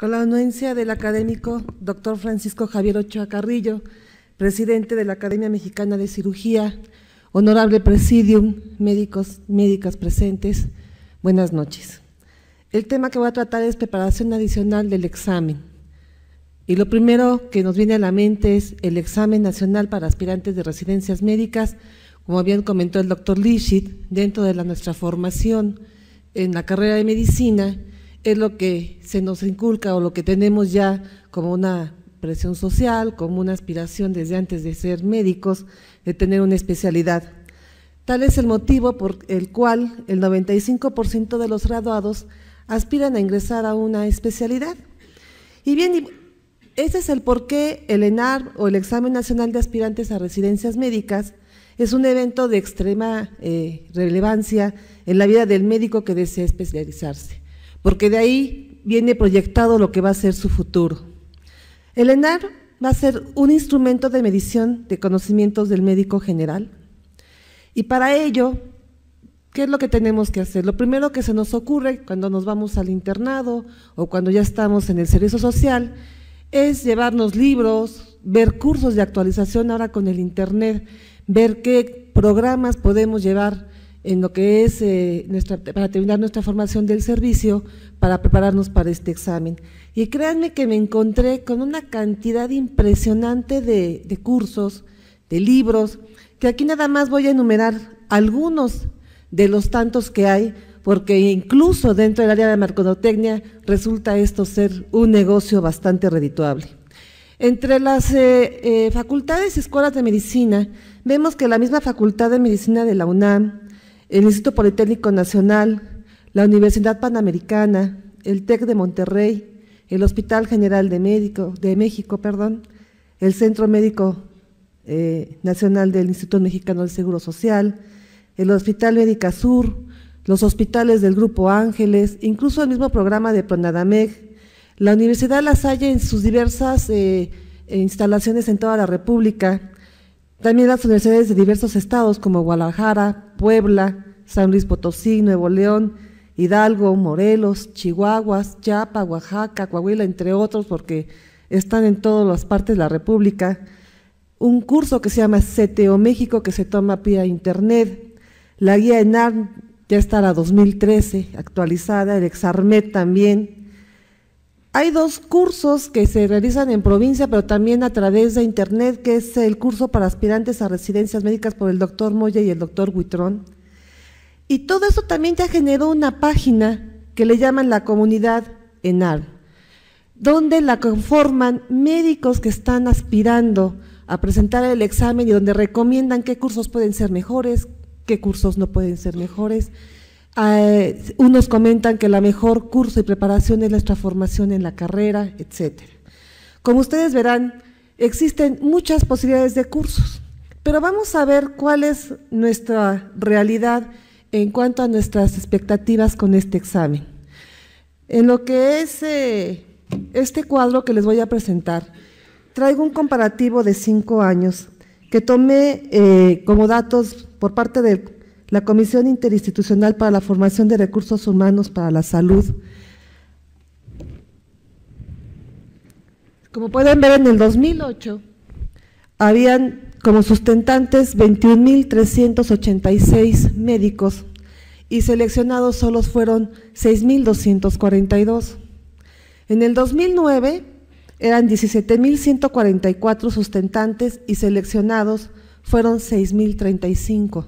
con la anuencia del académico doctor Francisco Javier Ochoa Carrillo, presidente de la Academia Mexicana de Cirugía, honorable presidium, médicos, médicas presentes, buenas noches. El tema que voy a tratar es preparación adicional del examen. Y lo primero que nos viene a la mente es el examen nacional para aspirantes de residencias médicas, como bien comentó el doctor Lishit, dentro de la, nuestra formación en la carrera de medicina, es lo que se nos inculca o lo que tenemos ya como una presión social, como una aspiración desde antes de ser médicos, de tener una especialidad. Tal es el motivo por el cual el 95% de los graduados aspiran a ingresar a una especialidad. Y bien, ese es el por qué el ENAR o el Examen Nacional de Aspirantes a Residencias Médicas es un evento de extrema eh, relevancia en la vida del médico que desea especializarse porque de ahí viene proyectado lo que va a ser su futuro. El ENAR va a ser un instrumento de medición de conocimientos del médico general y para ello, ¿qué es lo que tenemos que hacer? Lo primero que se nos ocurre cuando nos vamos al internado o cuando ya estamos en el servicio social es llevarnos libros, ver cursos de actualización ahora con el Internet, ver qué programas podemos llevar en lo que es eh, nuestra, para terminar nuestra formación del servicio, para prepararnos para este examen. Y créanme que me encontré con una cantidad impresionante de, cursos, de libros, que aquí nada más voy a enumerar algunos de los tantos que hay, porque incluso dentro del área de mercadotecnia resulta esto ser un negocio bastante redituable. Entre las eh, eh, facultades y escuelas de medicina, vemos que la misma Facultad de Medicina de la UNAM, el Instituto Politécnico Nacional, la Universidad Panamericana, el TEC de Monterrey, el Hospital General de, de México, perdón, el Centro Médico eh, Nacional del Instituto Mexicano del Seguro Social, el Hospital Médica Sur, los hospitales del Grupo Ángeles, incluso el mismo programa de Pronadamec, la Universidad La Salle en sus diversas eh, eh, instalaciones en toda la República, también las universidades de diversos estados como Guadalajara, Puebla, San Luis Potosí, Nuevo León, Hidalgo, Morelos, Chihuahuas, Chiapas, Oaxaca, Coahuila, entre otros, porque están en todas las partes de la República. Un curso que se llama CTO México, que se toma vía Internet. La guía ENAR ya estará 2013 actualizada, el Exarmet también. Hay dos cursos que se realizan en provincia, pero también a través de Internet, que es el curso para aspirantes a residencias médicas por el doctor Moya y el doctor Huitrón y todo eso también ya generó una página que le llaman la comunidad ENAR, donde la conforman médicos que están aspirando a presentar el examen y donde recomiendan qué cursos pueden ser mejores, qué cursos no pueden ser mejores. Eh, unos comentan que la mejor curso y preparación es nuestra formación en la carrera, etc. Como ustedes verán, existen muchas posibilidades de cursos, pero vamos a ver cuál es nuestra realidad en cuanto a nuestras expectativas con este examen. En lo que es eh, este cuadro que les voy a presentar, traigo un comparativo de cinco años que tomé eh, como datos por parte de la Comisión Interinstitucional para la Formación de Recursos Humanos para la Salud. Como pueden ver, en el 2008 habían como sustentantes 21.386 médicos y seleccionados solos fueron 6.242. En el 2009 eran 17.144 sustentantes y seleccionados fueron 6.035.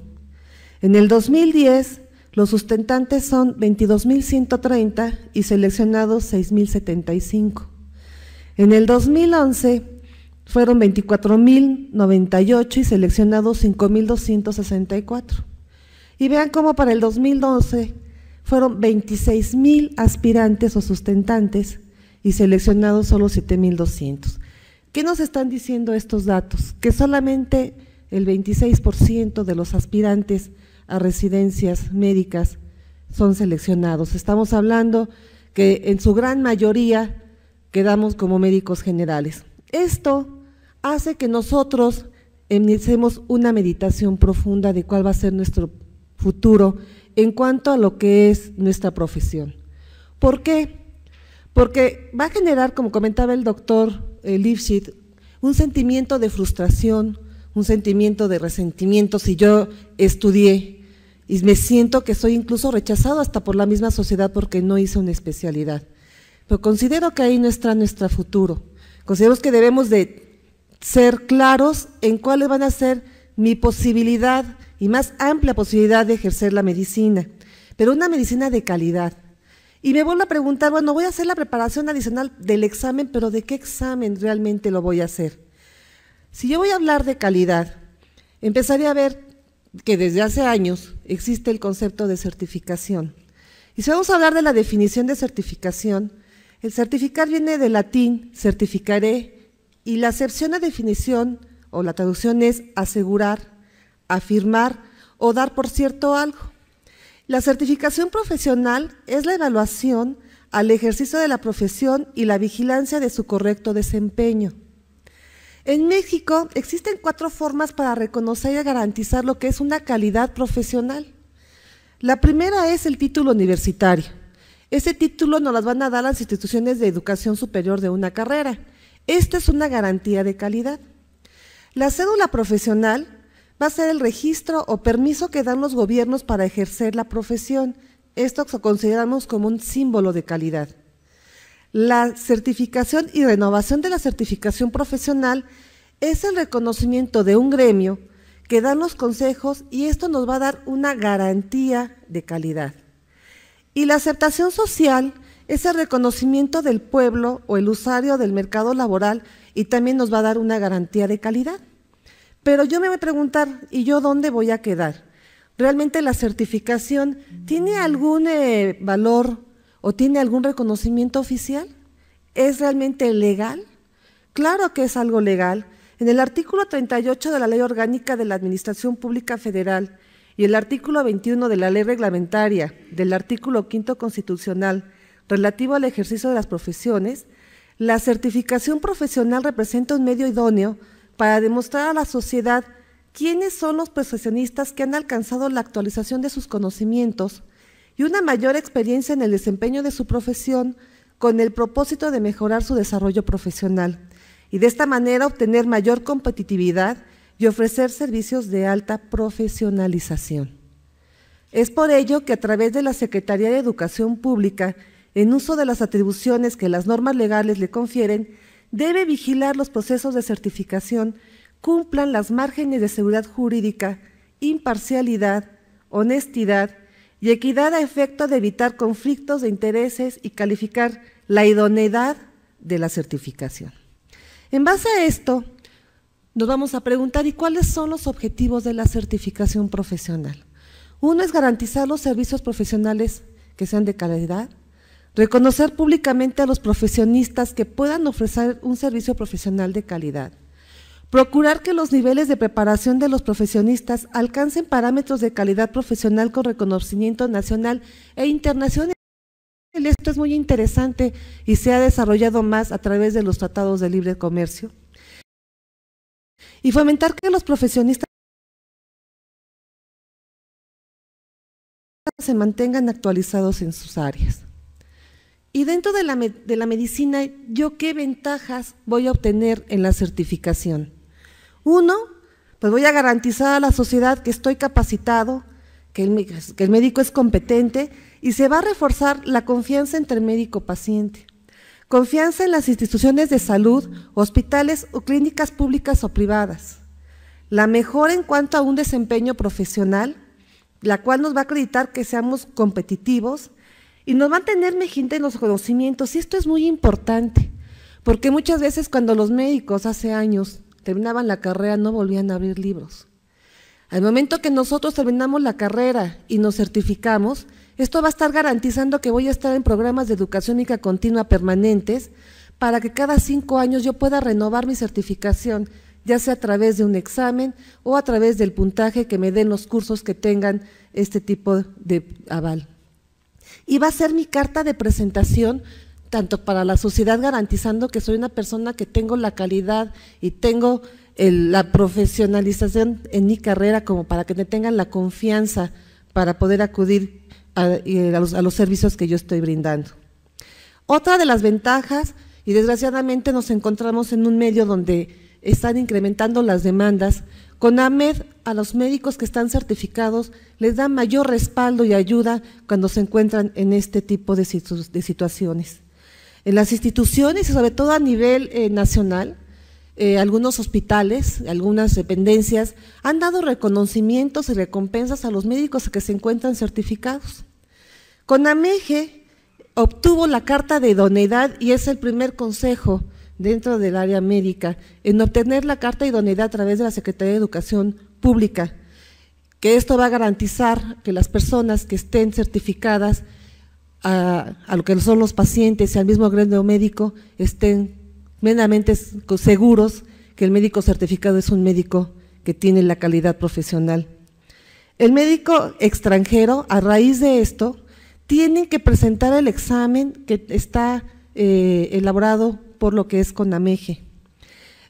En el 2010 los sustentantes son 22.130 y seleccionados 6.075. En el 2011 fueron 24.098 y seleccionados 5.264. Y vean cómo para el 2012 fueron 26.000 aspirantes o sustentantes y seleccionados solo 7.200. ¿Qué nos están diciendo estos datos? Que solamente el 26% de los aspirantes a residencias médicas son seleccionados. Estamos hablando que en su gran mayoría quedamos como médicos generales. Esto hace que nosotros iniciemos una meditación profunda de cuál va a ser nuestro futuro en cuanto a lo que es nuestra profesión. ¿Por qué? Porque va a generar, como comentaba el doctor eh, Lipschitz, un sentimiento de frustración, un sentimiento de resentimiento si yo estudié y me siento que soy incluso rechazado hasta por la misma sociedad porque no hice una especialidad. Pero considero que ahí no está nuestro futuro. Consideramos que debemos de ser claros en cuáles van a ser mi posibilidad y más amplia posibilidad de ejercer la medicina, pero una medicina de calidad. Y me vuelvo a preguntar, bueno, voy a hacer la preparación adicional del examen, pero ¿de qué examen realmente lo voy a hacer? Si yo voy a hablar de calidad, empezaré a ver que desde hace años existe el concepto de certificación. Y si vamos a hablar de la definición de certificación, el certificar viene del latín certificaré. Y la acepción a definición o la traducción es asegurar, afirmar o dar por cierto algo. La certificación profesional es la evaluación al ejercicio de la profesión y la vigilancia de su correcto desempeño. En México existen cuatro formas para reconocer y garantizar lo que es una calidad profesional. La primera es el título universitario. Ese título nos las van a dar las instituciones de educación superior de una carrera. Esta es una garantía de calidad. La cédula profesional va a ser el registro o permiso que dan los gobiernos para ejercer la profesión. Esto lo consideramos como un símbolo de calidad. La certificación y renovación de la certificación profesional es el reconocimiento de un gremio que dan los consejos y esto nos va a dar una garantía de calidad. Y la aceptación social ese reconocimiento del pueblo o el usuario del mercado laboral y también nos va a dar una garantía de calidad. Pero yo me voy a preguntar, ¿y yo dónde voy a quedar? ¿Realmente la certificación tiene algún eh, valor o tiene algún reconocimiento oficial? ¿Es realmente legal? Claro que es algo legal. En el artículo 38 de la Ley Orgánica de la Administración Pública Federal y el artículo 21 de la Ley Reglamentaria del artículo 5 Constitucional relativo al ejercicio de las profesiones, la certificación profesional representa un medio idóneo para demostrar a la sociedad quiénes son los profesionistas que han alcanzado la actualización de sus conocimientos y una mayor experiencia en el desempeño de su profesión con el propósito de mejorar su desarrollo profesional y de esta manera obtener mayor competitividad y ofrecer servicios de alta profesionalización. Es por ello que a través de la Secretaría de Educación Pública en uso de las atribuciones que las normas legales le confieren, debe vigilar los procesos de certificación, cumplan las márgenes de seguridad jurídica, imparcialidad, honestidad y equidad a efecto de evitar conflictos de intereses y calificar la idoneidad de la certificación. En base a esto, nos vamos a preguntar, ¿y cuáles son los objetivos de la certificación profesional? Uno es garantizar los servicios profesionales que sean de calidad, Reconocer públicamente a los profesionistas que puedan ofrecer un servicio profesional de calidad. Procurar que los niveles de preparación de los profesionistas alcancen parámetros de calidad profesional con reconocimiento nacional e internacional. Esto es muy interesante y se ha desarrollado más a través de los tratados de libre comercio. Y fomentar que los profesionistas se mantengan actualizados en sus áreas. Y dentro de la, medicina, ¿yo qué ventajas voy a obtener en la certificación? Uno, pues voy a garantizar a la sociedad que estoy capacitado, que el, médico es competente y se va a reforzar la confianza entre médico-paciente. Confianza en las instituciones de salud, hospitales o clínicas públicas o privadas. La mejor en cuanto a un desempeño profesional, la cual nos va a acreditar que seamos competitivos, y nos va a tener mejinte en los conocimientos. Y esto es muy importante, porque muchas veces cuando los médicos hace años terminaban la carrera no volvían a abrir libros. Al momento que nosotros terminamos la carrera y nos certificamos, esto va a estar garantizando que voy a estar en programas de educación que continua permanentes para que cada cinco años yo pueda renovar mi certificación, ya sea a través de un examen o a través del puntaje que me den los cursos que tengan este tipo de aval y va a ser mi carta de presentación tanto para la sociedad garantizando que soy una persona que tengo la calidad y tengo la profesionalización en mi carrera como para que me tengan la confianza para poder acudir a los servicios que yo estoy brindando. Otra de las ventajas, y desgraciadamente nos encontramos en un medio donde están incrementando las demandas, CONAMED a los médicos que están certificados les da mayor respaldo y ayuda cuando se encuentran en este tipo de, situaciones. En las instituciones y sobre todo a nivel eh, nacional, eh, algunos hospitales, algunas dependencias han dado reconocimientos y recompensas a los médicos que se encuentran certificados. CONAMEGE obtuvo la carta de idoneidad y es el primer consejo dentro del área médica en obtener la carta de idoneidad a través de la Secretaría de Educación Pública, que esto va a garantizar que las personas que estén certificadas a, lo que son los pacientes y al mismo grado médico estén plenamente seguros que el médico certificado es un médico que tiene la calidad profesional. El médico extranjero, a raíz de esto, tiene que presentar el examen que está eh, elaborado por lo que es CONAMEGE.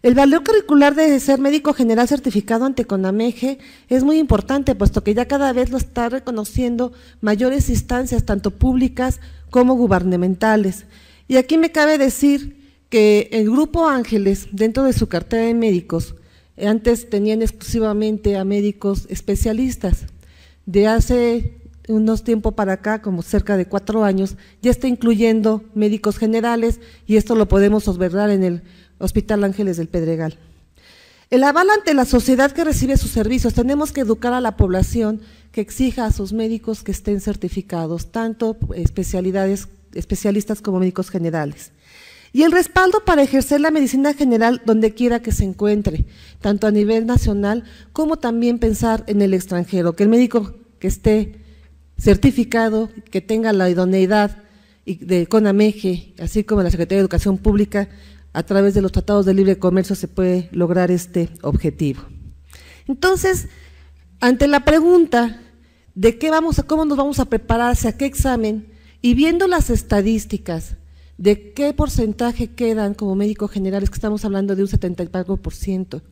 El valor curricular de ser médico general certificado ante CONAMEGE es muy importante, puesto que ya cada vez lo está reconociendo mayores instancias, tanto públicas como gubernamentales. Y aquí me cabe decir que el Grupo Ángeles, dentro de su cartera de médicos, eh, antes tenían exclusivamente a médicos especialistas. De hace unos tiempos para acá, como cerca de cuatro años, ya está incluyendo médicos generales y esto lo podemos observar en el Hospital Ángeles del Pedregal. El aval ante la sociedad que recibe sus servicios, tenemos que educar a la población que exija a sus médicos que estén certificados, tanto especialidades, especialistas como médicos generales. Y el respaldo para ejercer la medicina general donde quiera que se encuentre, tanto a nivel nacional como también pensar en el extranjero, que el médico que esté certificado que tenga la idoneidad de CONAMEGE, así como la Secretaría de Educación Pública, a través de los tratados de libre comercio se puede lograr este objetivo. Entonces, ante la pregunta de qué vamos a, cómo nos vamos a preparar hacia qué examen, y viendo las estadísticas de qué porcentaje quedan como médicos generales, que estamos hablando de un 74%,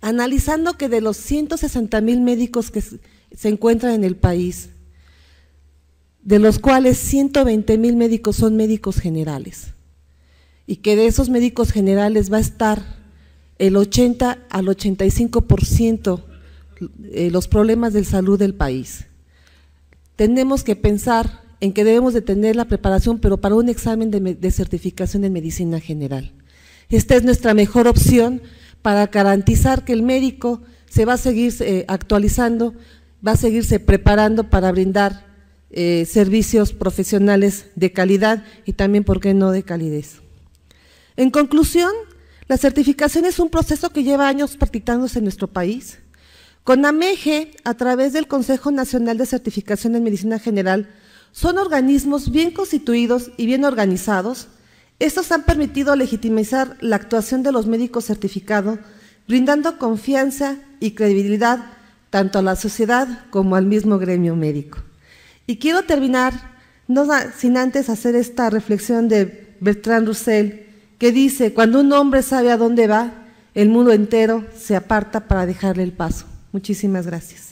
analizando que de los 160 mil médicos que se encuentran en el país, de los cuales 120 mil médicos son médicos generales. Y que de esos médicos generales va a estar el 80 al 85% eh, los problemas de salud del país. Tenemos que pensar en que debemos de tener la preparación, pero para un examen de, certificación en medicina general. Esta es nuestra mejor opción para garantizar que el médico se va a seguir eh, actualizando, va a seguirse preparando para brindar eh, servicios profesionales de calidad y también, ¿por qué no?, de calidez. En conclusión, la certificación es un proceso que lleva años practicándose en nuestro país. Con AMEGE, a través del Consejo Nacional de Certificación en Medicina General, son organismos bien constituidos y bien organizados. Estos han permitido legitimizar la actuación de los médicos certificados, brindando confianza y credibilidad tanto a la sociedad como al mismo gremio médico. Y quiero terminar, no sin antes hacer esta reflexión de Bertrand Russell, que dice, cuando un hombre sabe a dónde va, el mundo entero se aparta para dejarle el paso. Muchísimas gracias.